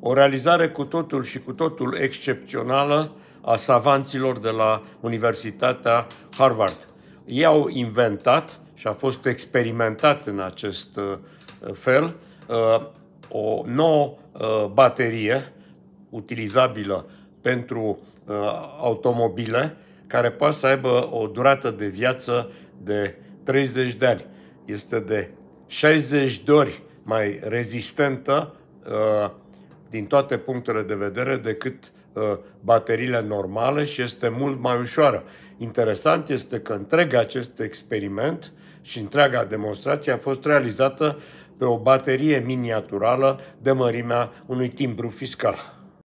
O realizare cu totul și cu totul excepțională a savanților de la Universitatea Harvard. Ei au inventat și a fost experimentat în acest uh, fel uh, o nouă uh, baterie utilizabilă pentru automobile care poate să aibă o durată de viață de 30 de ani. Este de 60 de ori mai rezistentă din toate punctele de vedere decât uh, bateriile normale și este mult mai ușoară. Interesant este că întreg acest experiment și întreaga demonstrație a fost realizată pe o baterie miniaturală de mărimea unui timbru fiscal.